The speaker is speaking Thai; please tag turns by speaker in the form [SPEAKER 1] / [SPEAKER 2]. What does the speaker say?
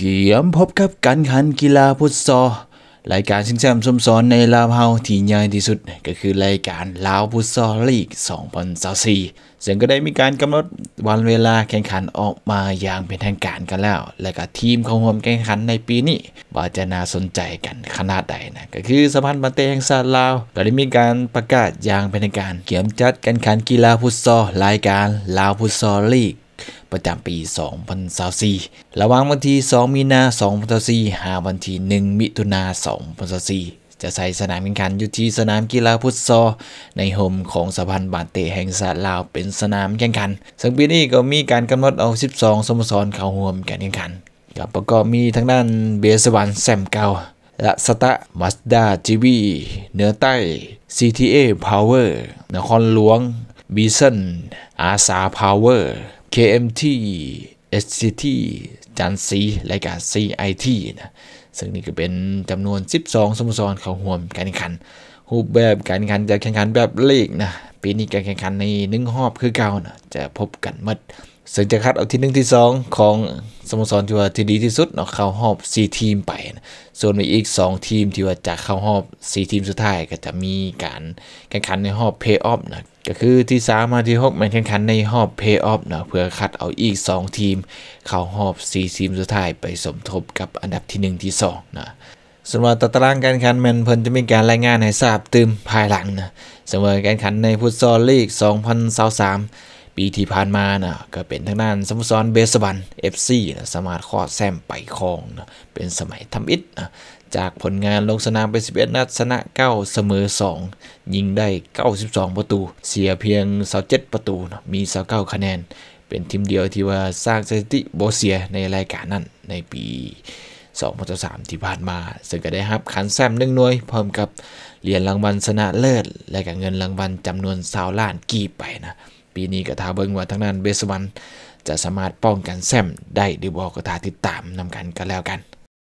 [SPEAKER 1] เกียมพบกับการขันกีฬาฟุตซอลรายการชิงแชมป์สมสอนในลาวเฮาที่ใหญ่ที่สุด ก็คือรายการลาวฟุตซอลลีก 2024ซึ่งก็ได้มีการกำหนดวันเวลาแข่งขันออกมาอย่างเป็นทางการกันแล้ว และก็ทีมของวมแข่งขันในปีนี้ ว่าจะน่าสนใจกันขนาดใดนะก็คือสะพานปาเตงซาลาวก็ได้มีการประกาศอย่างเป็นทางการเกี่ยมจัดการขันกีฬาฟุตซอลรายการลาวฟุตซอลลีกประจำปี 2024ระหว่างวันที่2มีนา2024หาวันที่1มิถุนา2024จะใส่สนามแข่งขัน อยู่ที่สนามกีฬาพุทซอในโฮมของสะพานบาเต แห่งสาลาว เป็นสนามแข่งขัน ซึ่งปีนี้ก็มีการกำหนดเอา12สโมสรเข้าร่วมการแข่งขัน กับประกอบมีทั้งด้านเบสวันแซมเกาและสตะมัสดาจีวี เหนือใต้ CTA Power นครหลวงบีเซนอาซาพาวเวอร์ KMT SCT จันซีและการ CIT นะ ซึ่งนี่ก็เป็นจำนวน 12สโมสรเข้าห่วมการแข่งขัน รูปแบบการแข่งขันจะแข่งขันแบบเลขนะ ปีนี้การแข่งขันในหนึ่งหอบคือเก่านะ จะพบกันมดซึ่งจะคัดเอาที่หนึ่งที่สองของสโมสรที่ว่าที่ดีที่สุดเนาะเข้าหอบ 4 ทีมไปนะส่วนมีอีก 2 ทีมที่ว่าจะเข้ารอบ 4 ทีมสุดท้ายก็จะมีการแข่งขันในรอบเพย์ออฟนะก็คือที่3มาที่6มันแข่งขันในรอบเพย์ออฟนะเพื่อคัดเอาอีก 2 ทีมเข้ารอบ 4 ทีมสุดท้าย ไปสมทบกับอันดับที่ 1 ที่2นะส่วนว่าตารางการแข่งขันมันเพิ่นจะมีการรายงานให้ทราบตืมภายหลังนะเสมอการแข่งขันในฟุตซอลลีก2023ปีที่ผ่านมานะก็เป็นทางด้านสมุทรเบสบันเอฟซีนะสมารทคว้าแซมไปครองนะเป็นสมัยทำอิดนะจากผลงานลงสนามไป 11นัดชนะ9เสมอ2ยิงได้ 92 ประตู เสียเพียง27ประตูนะมี29คะแนน เป็นทีมเดียวที่ว่าสร้างสถิติโบเซียในรายการนั้น ในปี2023 ที่ผ่านมา ซึ่งก็ได้รับขันแซมหนึ่งหน่วยพร้อมกับเหรียญรางวัลชนะเลิศ และกับเงินรางวัลจำนวนสาวล้านกีบไปนะปีนี้ก็ทาเบิ้งว่าทางนั้นเบสวัน จะสามารถป้องกันแซมได้หรือบอกก็ทาติดตามนำกันก็แล้วกัน